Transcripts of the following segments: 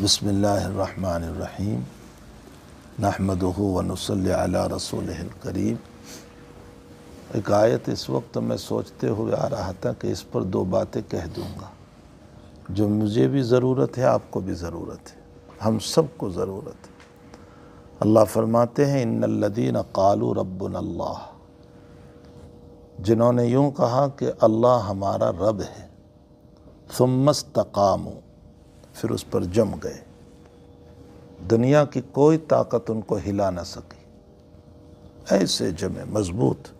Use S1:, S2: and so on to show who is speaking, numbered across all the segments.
S1: ونصلي على رسوله الكريم एक आयत इस वक्त मैं सोचते हुए आ रहा था कि इस पर दो बातें कह दूँगा जो मुझे भी ज़रूरत है आपको भी ज़रूरत है हम सबको ज़रूरत है अल्लाह फरमाते हैं इन्नल्लदीन कालू रब्बन जिन्होंने यूँ कहा कि अल्लाह हमारा रब है सुमस्तकामू फिर उस पर जम गए दुनिया की कोई ताकत उनको हिला ना सकी ऐसे जमे मजबूत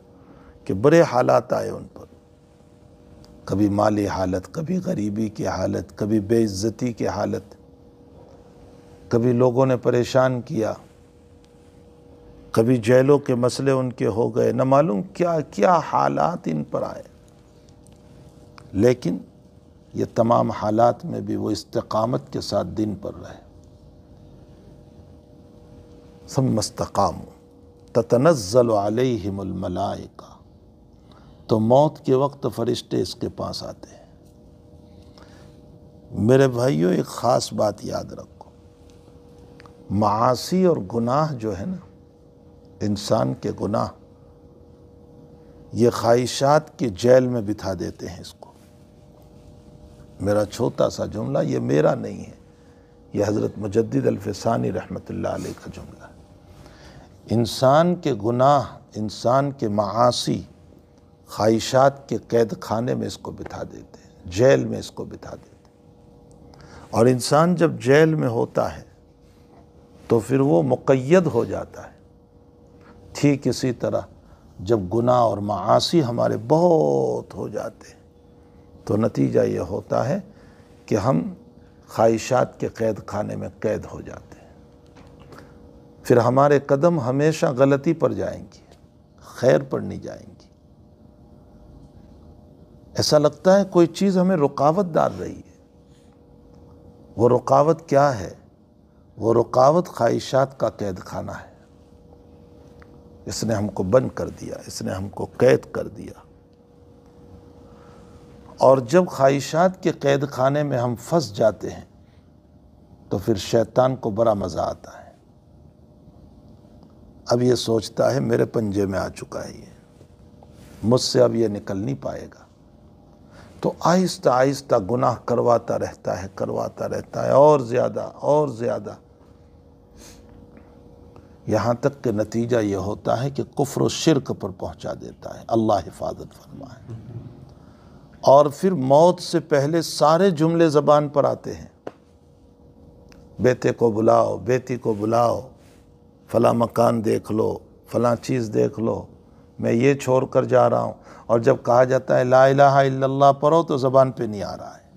S1: कि बड़े हालात आए उन पर कभी माली हालत कभी गरीबी की हालत कभी बेइज्जती की हालत कभी लोगों ने परेशान किया कभी जेलों के मसले उनके हो गए न मालूम क्या क्या हालात इन पर आए लेकिन ये तमाम हालात में भी वो इस्तकामत के साथ दिन पर रहे समस्तकाम मस्तकाम ततनज़ल का तो मौत के वक्त फरिश्ते इसके पास आते हैं मेरे भाइयों एक ख़ास बात याद रखो मासी और गुनाह जो है ना इंसान के गुनाह ये ख्वाहिशात की जेल में बिठा देते हैं इसको मेरा छोटा सा जुमला ये मेरा नहीं है यह हज़रत मजद अलफ़ानी रहमत ला का जुमला इंसान के गुनाह इंसान के मासी ख्वाहिशात के कैद खाने में इसको बिठा देते हैं जेल में इसको बिठा देते और इंसान जब जेल में होता है तो फिर वो मुकैद हो जाता है ठीक इसी तरह जब गुनाह और मासी हमारे बहुत हो जाते हैं तो नतीजा ये होता है कि हम ख्वाहिशात के कैद खाने में कैद हो जाते हैं फिर हमारे कदम हमेशा गलती पर जाएंगी खैर पर नहीं जाएंगी ऐसा लगता है कोई चीज़ हमें रुकावट डाल रही है वो रुकावट क्या है वो रुकावट ख्वाहिशात का कैद खाना है इसने हमको बंद कर दिया इसने हमको कैद कर दिया और जब ख्वाहिशात के कैद खाने में हम फंस जाते हैं तो फिर शैतान को बड़ा मज़ा आता है अब ये सोचता है मेरे पंजे में आ चुका है ये मुझसे अब ये निकल नहीं पाएगा तो आहिस्ता आहिस्ता गुनाह करवाता रहता है करवाता रहता है और ज़्यादा और ज़्यादा यहाँ तक के नतीजा ये होता है कि कुफ्र शिरक पर पहुँचा देता है अल्लाह हिफाजत फरमाए और फिर मौत से पहले सारे जुमले ज़बान पर आते हैं बेटे को बुलाओ बेटी को बुलाओ फ़ला मकान देख लो फ़ला चीज़ देख लो मैं ये छोड़ कर जा रहा हूँ और जब कहा जाता है ला इलाहा इल्लल्लाह पढ़ो तो ज़बान पे नहीं आ रहा है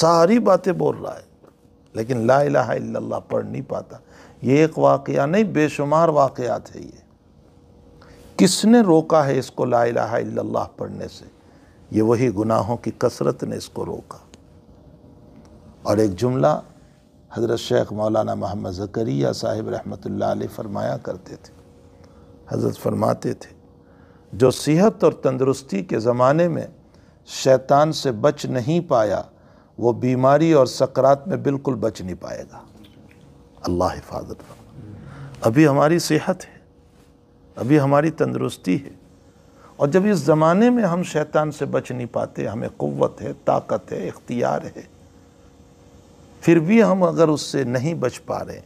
S1: सारी बातें बोल रहा है लेकिन ला इलाहा इल्लल्लाह पढ़ नहीं पाता ये एक वाक़ नहीं बेशुमार वाक़ है ये किसने रोका है इसको ला इलाहा इल्लल्लाह पढ़ने से ये वही गुनाहों की कसरत ने इसको रोका और एक जुमला हज़रत शेख मौलाना मोहम्मद ज़करिया साहिब रहमत ला फरमाया करते थे हज़रत फरमाते थे जो सेहत और तंदुरुस्ती के ज़माने में शैतान से बच नहीं पाया वो बीमारी और सकरात में बिल्कुल बच नहीं पाएगा अल्लाह हिफाजत अभी हमारी सेहत है अभी हमारी तंदुरुस्ती है और जब इस ज़माने में हम शैतान से बच नहीं पाते हमें क़वत है ताकत है इख्तियार है फिर भी हम अगर उससे नहीं बच पा रहे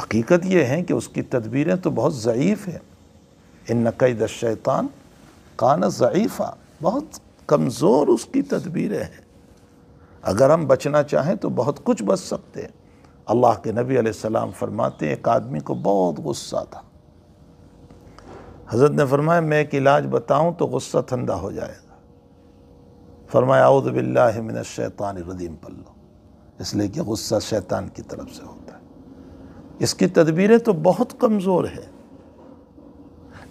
S1: हकीकत यह है कि उसकी तदबीरें तो बहुत ज़यीफ़ हैं इन नकैद शैतान कान ज़यीफ़ा बहुत कमज़ोर उसकी तदबीरें हैं अगर हम बचना चाहें तो बहुत कुछ बच सकते हैं अल्लाह के नबी सलाम फरमाते हैं एक आदमी को बहुत गुस्सा था हज़रत ने फरमाया मैं एक इलाज बताऊँ तो गुस्सा ठंडा हो जाएगा फरमाया बिल्ला शैतान रदीम पल्लो इसलिए कि गुस्सा शैतान की तरफ से होता है इसकी तदबीरें तो बहुत कमज़ोर है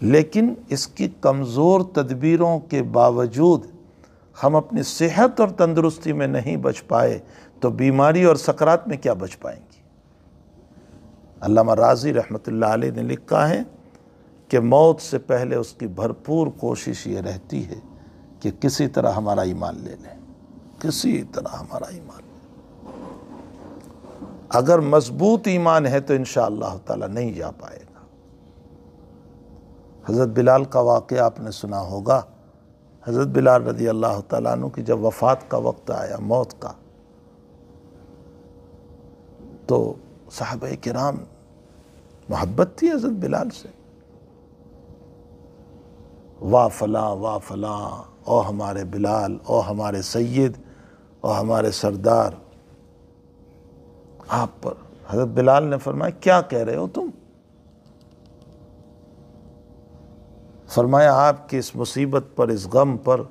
S1: लेकिन इसकी कमज़ोर तदबीरों के बावजूद हम अपनी सेहत और तंदुरुस्ती में नहीं बच पाए तो बीमारी और सकरात में क्या बच पाएंगी अल्लाह राजी रहमत ने लिखा है कि मौत से पहले उसकी भरपूर कोशिश ये रहती है कि किसी तरह हमारा ईमान ले लें किसी तरह हमारा ईमान अगर मजबूत ईमान है तो इन ताला नहीं जा पाएगा हज़रत बिलाल का वाक़ आपने सुना होगा हज़रत बिलाल रदी अल्लाह तु की जब वफ़ात का वक्त आया मौत का तो साहब कराम मोहब्बत थी हज़रत बिलाल से वाह फला वाह फला ओ हमारे बिलाल ओ हमारे सैयद ओ हमारे सरदार आप पर हजरत बिलाल ने फरमाया क्या कह रहे हो तुम फरमाया आपकी इस मुसीबत पर इस गम पर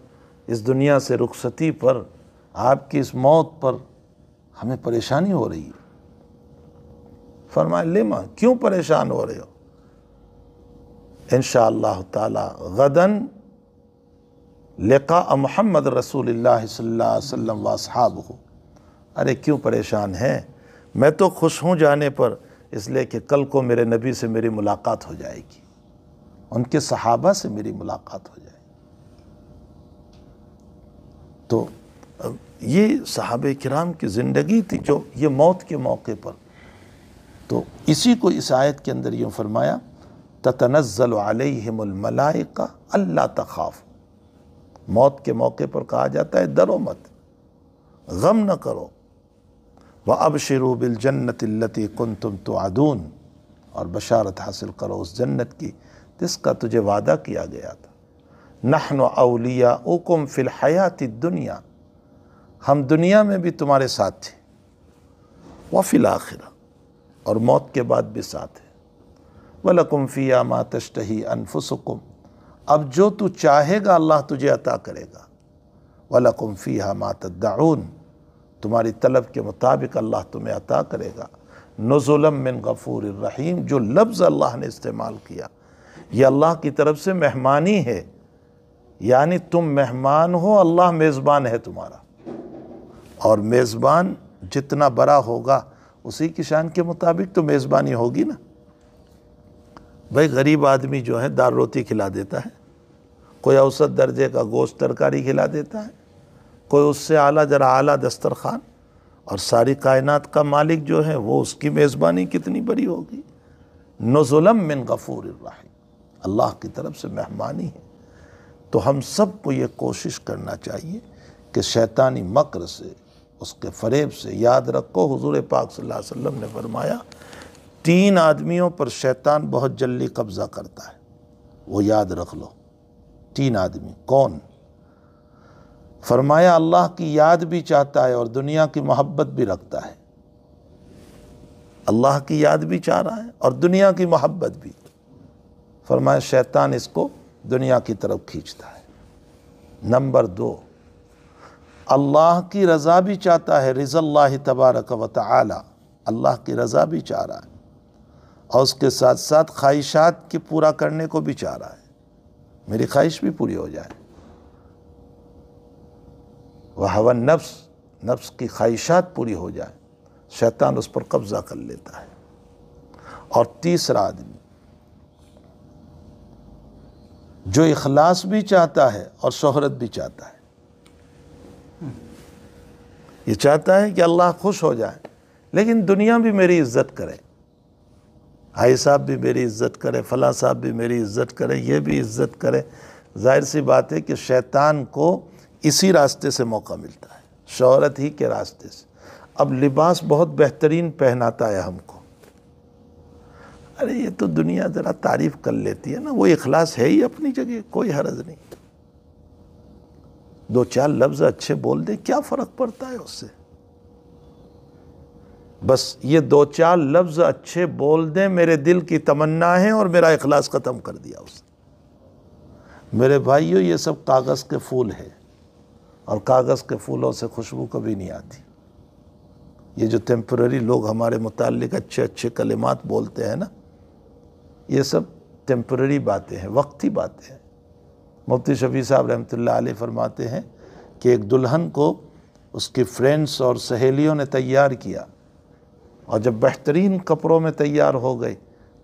S1: इस दुनिया से रुखसती पर आपकी इस मौत पर हमें परेशानी हो रही है फरमाया लेमा क्यों परेशान हो रहे हो इन गदन लिका महमद रसूल वसम वासहाब हो अरे क्यों परेशान हैं मैं तो खुश हूँ जाने पर इसलिए कि कल को मेरे नबी से मेरी मुलाकात हो जाएगी उनके सहाबा से मेरी मुलाकात हो जाएगी तो ये सहाब कराम की ज़िंदगी थी जो ये मौत के मौके पर तो इसी को इस आयत के अंदर यूँ फरमाया तनजल ततनज़ल अलमलाइका अल्लाह तखाफ मौत के मौके पर कहा जाता है दरो मत गम न करो व अब शरूबिल जन्नतल्लती कन तुम तो आदून और बशारत हासिल करो उस जन्नत की जिसका तुझे वादा किया गया था नहन अलिया ओकुम फ़िल फ़िलहयात दुनिया हम दुनिया में भी तुम्हारे साथ थे व फिल आखिर और मौत के बाद भी साथ वलकुम फ़िया मा तश्तही अनफुसकुम अब जो तू चाहेगा अल्लाह तुझे अता करेगा वलकुम फ़िया मा तदाउन तुम्हारी तलब के मुताबिक अल्लाह तुम्हें अता करेगा नज़ुलम मिन गफ़ूर रहीम जो लफ्ज़ अल्लाह ने इस्तेमाल किया ये अल्लाह की तरफ से मेहमानी है यानी तुम मेहमान हो अल्लाह मेज़बान है तुम्हारा और मेज़बान जितना बड़ा होगा उसी की शान के मुताबिक तो मेज़बानी होगी ना भाई गरीब आदमी जो है दाल रोटी खिला देता है कोई औसत दर्जे का गोश्त तरकारी खिला देता है कोई उससे आला जरा आला दस्तरखान और सारी कायनात का मालिक जो है वो उसकी मेज़बानी कितनी बड़ी होगी नज़ुलम मिन गफूर रही अल्लाह की तरफ से मेहमानी है तो हम सब को ये कोशिश करना चाहिए कि शैतानी मकर से उसके फरेब से याद रखो हुजूर पाक सल्लल्लाहु अलैहि वसल्लम ने फरमाया तीन आदमियों पर शैतान बहुत जल्दी कब्ज़ा करता है वो याद रख लो तीन आदमी कौन फरमाया अल्लाह की याद भी चाहता है और दुनिया की मोहब्बत भी रखता है अल्लाह की याद भी चाह रहा है और दुनिया की मोहब्बत भी फरमाया शैतान इसको दुनिया की तरफ खींचता है नंबर दो अल्लाह की रज़ा भी चाहता है रिज़ल्ला तबारक वाली अल्लाह की रज़ा भी चाह रहा है और उसके साथ साथ ख्वाहिशात के पूरा करने को भी चाह रहा है मेरी ख्वाहिश भी पूरी हो जाए वह हवन नफ्स नफ्स की ख्वाहिशात पूरी हो जाए शैतान उस पर कब्ज़ा कर लेता है और तीसरा आदमी जो इखलास भी चाहता है और शोहरत भी चाहता है ये चाहता है कि अल्लाह खुश हो जाए लेकिन दुनिया भी मेरी इज्जत करे भाई साहब भी मेरी इज़्ज़त करें फ़लाँ साहब भी मेरी इज़्ज़त करें ये भी इज़्ज़त करें जाहिर सी बात है कि शैतान को इसी रास्ते से मौका मिलता है शहरत ही के रास्ते से अब लिबास बहुत बेहतरीन पहनाता है हमको अरे ये तो दुनिया ज़रा तारीफ़ कर लेती है ना वो इखलास है ही अपनी जगह कोई हरज नहीं दो चार लफ्ज़ अच्छे बोल दें क्या फ़र्क पड़ता है उससे बस ये दो चार लफ्ज़ अच्छे बोल दें मेरे दिल की तमन्ना है और मेरा अखलास ख़त्म कर दिया उसने मेरे भाइयों ये सब कागज़ के फूल है और कागज़ के फूलों से खुशबू कभी नहीं आती ये जो टेम्प्ररी लोग हमारे मुतल अच्छे अच्छे कलिमात बोलते हैं ना ये सब टेम्प्रेरी बातें हैं वक्ती बातें हैं मुफ्ती शफी साहब रहमत फरमाते हैं कि एक दुल्हन को उसकी फ्रेंड्स और सहेलियों ने तैयार किया और जब बेहतरीन कपड़ों में तैयार हो गई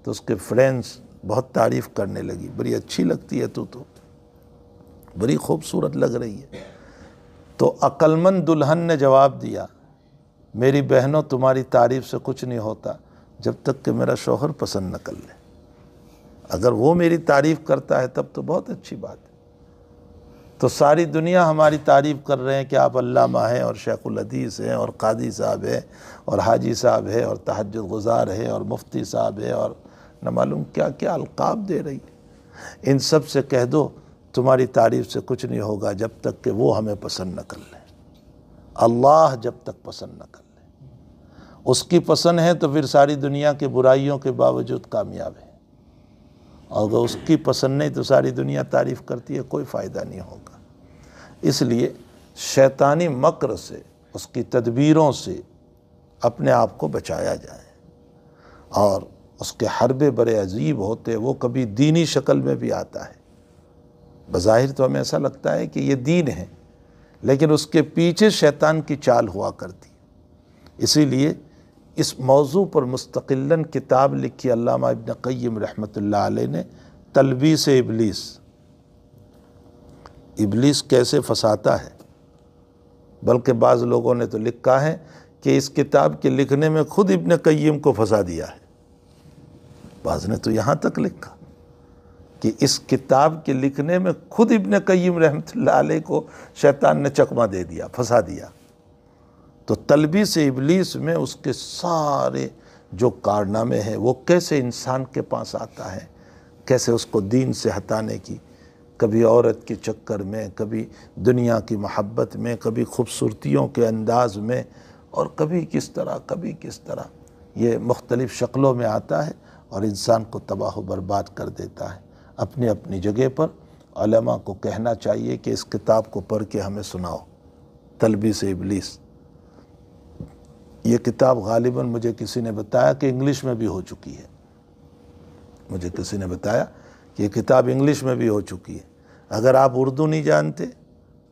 S1: तो उसके फ्रेंड्स बहुत तारीफ़ करने लगी बड़ी अच्छी लगती है तू तो बड़ी खूबसूरत लग रही है तो अक्लमंद दुल्हन ने जवाब दिया मेरी बहनों तुम्हारी तारीफ़ से कुछ नहीं होता जब तक कि मेरा शोहर पसंद न कर ले अगर वो मेरी तारीफ़ करता है तब तो बहुत अच्छी बात है तो सारी दुनिया हमारी तारीफ़ कर रहे हैं कि आप अल्लामा हैं और शेखुलदीस हैं और कादी साहब हैं और हाजी साहब है और तहज गुज़ार है और मुफ्ती साहब है और न मालूम क्या क्या अलकाब दे रही है इन सब से कह दो तुम्हारी तारीफ़ से कुछ नहीं होगा जब तक कि वो हमें पसंद न कर लें अल्लाह जब तक पसंद न कर लें उसकी पसंद है तो फिर सारी दुनिया की बुराइयों के बावजूद कामयाब है और अगर उसकी पसंद नहीं तो सारी दुनिया तारीफ़ करती है कोई फ़ायदा नहीं होगा इसलिए शैतानी मकर से उसकी तदबीरों से अपने आप को बचाया जाए और उसके हरबे बड़े अजीब होते वो कभी दीनी शक्ल में भी आता है बज़ाहिर तो हमें ऐसा लगता है कि ये दीन है लेकिन उसके पीछे शैतान की चाल हुआ करती इसीलिए इस मौजू पर मुस्तकिल्लन किताब लिखी अल्लामा इबन क़य्यम रहमतुल्लाह अलैह ने तलबी से इबलीस इबलीस कैसे फंसाता है बल्कि बाज़ लोगों ने तो लिखा है कि इस किताब के लिखने में खुद इबन क़य्यम को फंसा दिया है बाज़ ने तो यहाँ तक लिखा कि इस किताब के लिखने में खुद इबन क़य्यम रहमतुल्लाह अलैह को शैतान ने चकमा दे दिया फंसा दिया तो तलबी से इबलीस में उसके सारे जो कारनामे हैं वो कैसे इंसान के पास आता है कैसे उसको दीन से हटाने की कभी औरत के चक्कर में कभी दुनिया की मोहब्बत में कभी खूबसूरतियों के अंदाज में और कभी किस तरह कभी किस तरह ये मुख्तलिफ़ शक्लों में आता है और इंसान को तबाह बर्बाद कर देता है अपनी अपनी जगह पर को कहना चाहिए कि इस किताब को पढ़ के हमें सुनाओ तलबी से इबलीस ये किताब गालिबा मुझे किसी ने बताया कि इंग्लिश में भी हो चुकी है मुझे किसी ने बताया कि ये किताब इंग्लिश में भी हो चुकी है अगर आप उर्दू नहीं जानते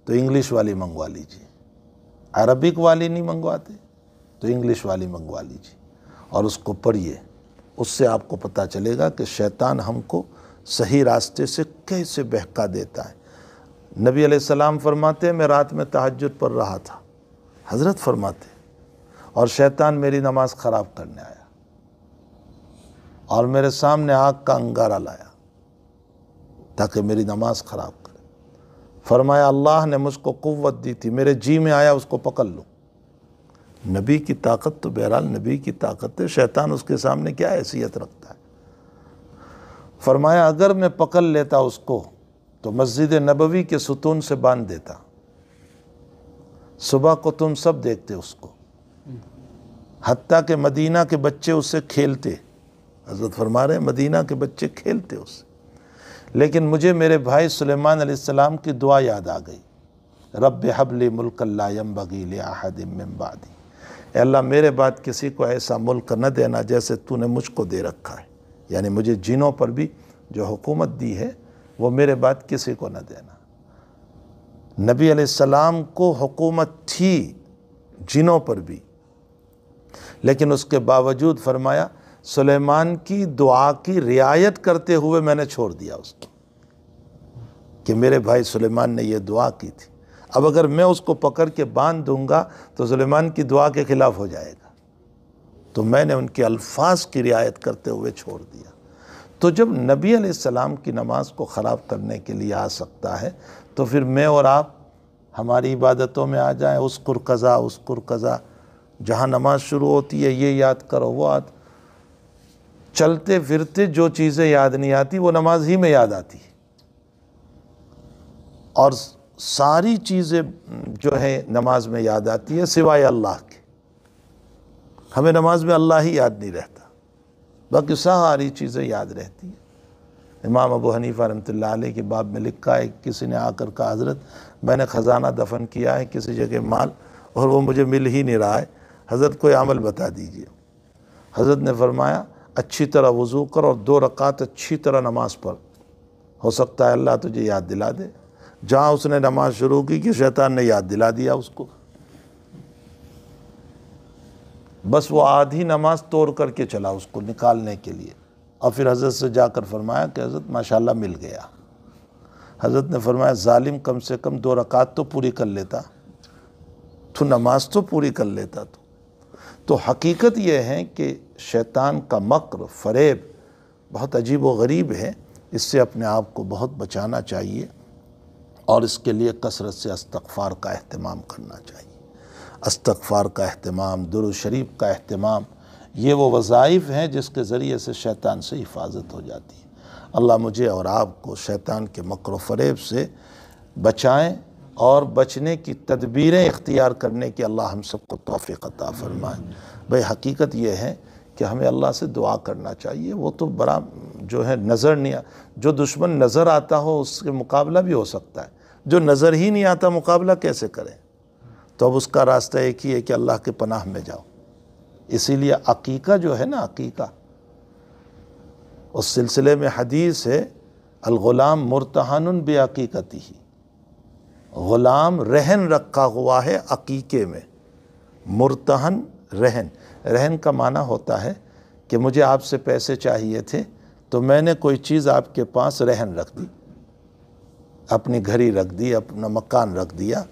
S1: तो इंग्लिश वाली मंगवा लीजिए अरबिक वाली नहीं मंगवाते तो इंग्लिश वाली मंगवा लीजिए और उसको पढ़िए उससे आपको पता चलेगा कि शैतान हमको सही रास्ते से कैसे बहका देता है नबी सलाम फरमाते मैं रात में तहजद पढ़ रहा था हज़रत फरमाते और शैतान मेरी नमाज ख़राब करने आया और मेरे सामने आग का अंगारा लाया ताकि मेरी नमाज ख़राब करे फरमाया अल्लाह ने मुझको क़वत दी थी मेरे जी में आया उसको पकड़ लो नबी की ताकत तो बहरहाल नबी की ताकत है शैतान उसके सामने क्या हैसियत रखता है फरमाया अगर मैं पकड़ लेता उसको तो मस्जिद नबवी के सुतून से बांध देता सुबह को तुम सब देखते उसको हती के मदीना के बच्चे उससे खेलते हजरत फरमा रहे मदीना के बच्चे खेलते उससे लेकिन मुझे मेरे भाई सुलेमान अलैहिस्सलाम की दुआ याद आ गई रब हबली लायम बगील आहदम्बादी अल्लाह मेरे बाद किसी को ऐसा मुल्क न देना जैसे तूने मुझको दे रखा है यानी मुझे जिनों पर भी जो हुकूमत दी है वो मेरे बाद किसी को न देना नबी सलाम को हुकूमत थी जिनों पर भी लेकिन उसके बावजूद फरमाया सुलेमान की दुआ की रियायत करते हुए मैंने छोड़ दिया उसको कि मेरे भाई सुलेमान ने यह दुआ की थी अब अगर मैं उसको पकड़ के बांध दूंगा तो सुलेमान की दुआ के ख़िलाफ़ हो जाएगा तो मैंने उनके अल्फाज की रियायत करते हुए छोड़ दिया तो जब नबी सलाम की नमाज को ख़राब करने के लिए आ सकता है तो फिर मैं और आप हमारी इबादतों में आ जाएं उस कुरकज़ा उस कुरकज़ा जहाँ नमाज शुरू होती है ये याद करो वो याद चलते फिरते जो चीज़ें याद नहीं आती वो नमाज ही में याद आती है और सारी चीज़ें जो है नमाज में याद आती है सिवाय अल्लाह के हमें नमाज में अल्लाह ही याद नहीं रहता बाकी सारी चीज़ें याद रहती हैं इमाम अबू हनीफ़ा रमतल्ला के बाब में लिखा है किसी ने आकर कहा हज़रत मैंने ख़जाना दफन किया है किसी जगह माल और वो मुझे मिल ही नहीं रहा है हज़रत कोई अमल बता दीजिए हज़रत ने फरमाया अच्छी तरह वज़ू कर और दो रकात अच्छी तरह नमाज पढ़ हो सकता है अल्लाह तुझे याद दिला दे जहाँ उसने नमाज शुरू की कि शैतान ने याद दिला दिया उसको बस वो आधी नमाज तोड़ करके चला उसको निकालने के लिए और फिर हज़रत से जाकर फरमाया कि हज़रत माशाल्लाह मिल गया हज़रत ने फरमाया जालिम कम से कम दो रकात तो पूरी कर लेता तो नमाज तो पूरी कर लेता तो तो हकीकत यह है कि शैतान का मकर फरेब बहुत अजीब व गरीब है इससे अपने आप को बहुत बचाना चाहिए और इसके लिए कसरत से अस्तफ़ार का अहतमाम करना चाहिए अस्तफ़ार का अहतमाम दुरुशरीफ का अहतमाम ये वो वज़ाइफ हैं जिसके ज़रिए से शैतान से हिफाजत हो जाती है अल्लाह मुझे और आपको शैतान के मकर फरेब से बचाएँ और बचने की तदबीरें इख्तियार करने की अल्लाह हम सबको तोफ़ी अता फरमाए भाई हकीकत यह है कि हमें अल्लाह से दुआ करना चाहिए वो तो बड़ा जो है नज़र नहीं आ जो दुश्मन नज़र आता हो उसके मुकाबला भी हो सकता है जो नज़र ही नहीं आता मुकाबला कैसे करें तो अब उसका रास्ता एक ही है कि अल्लाह के पनाह में जाओ इसीलिए अकीका जो है ना अकीका उस सिलसिले में हदीस है अलगुलाम मुरतहान बेअकीकती ही ग़ुलाम रहन रखा हुआ है अकीके में मुरतहन रहन रहन का माना होता है कि मुझे आपसे पैसे चाहिए थे तो मैंने कोई चीज़ आपके पास रहन रख दी अपनी घड़ी रख दी अपना मकान रख दिया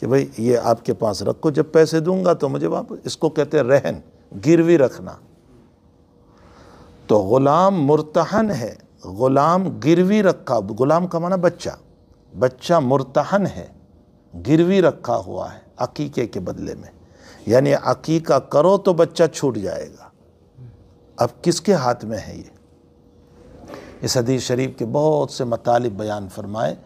S1: कि भाई ये आपके पास रखो जब पैसे दूंगा तो मुझे वापस इसको कहते हैं रहन गिरवी रखना तो ग़ुलाम मुरतहन है ग़ुलाम गिरवी रखा ग़ुलाम का माना बच्चा बच्चा मुरतहन है गिरवी रखा हुआ है अकीके के बदले में यानी अकीका करो तो बच्चा छूट जाएगा अब किसके हाथ में है ये इस हदीस शरीफ के बहुत से मतलब बयान फरमाए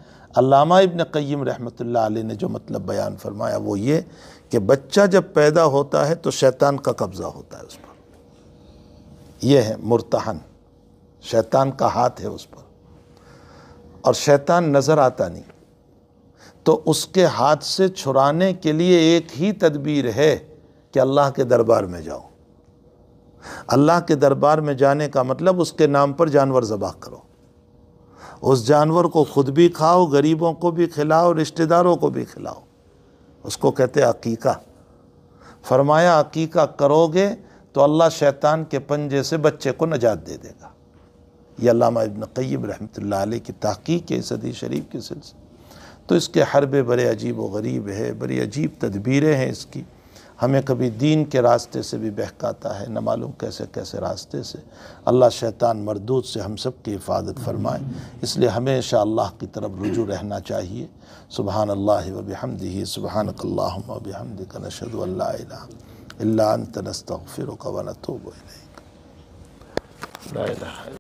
S1: अल्लामा इब्न कय्यम रहमतुल्लाह अलैह ने जो मतलब बयान फरमाया वो ये कि बच्चा जब पैदा होता है तो शैतान का कब्ज़ा होता है उस पर यह है मुरतहन शैतान का हाथ है उस पर और शैतान नज़र आता नहीं तो उसके हाथ से छुड़ाने के लिए एक ही तदबीर है कि अल्लाह के दरबार में जाओ अल्लाह के दरबार में जाने का मतलब उसके नाम पर जानवर ज़बा करो उस जानवर को ख़ुद भी खाओ गरीबों को भी खिलाओ रिश्तेदारों को भी खिलाओ उसको कहते अकीका फरमाया अकीका करोगे तो अल्लाह शैतान के पंजे से बच्चे को नजात दे देगा ये अलामा इबन कैब रहमत ला की तहकीक है सदी शरीफ के सिलसिले तो इसके हरबे बड़े अजीब व गरीब है बड़ी अजीब तदबीरें हैं इसकी हमें कभी दीन के रास्ते से भी बहकाता है न मालूम कैसे कैसे रास्ते से अल्लाह शैतान मरदूद से हम सब की हिफाजत फरमाए इसलिए हमेशा अल्लाह की तरफ रुजू रहना चाहिए सुबहान अल्लाह वबहमदी सुबहान अल्लाहमद नशद तनस्तफ़िर तो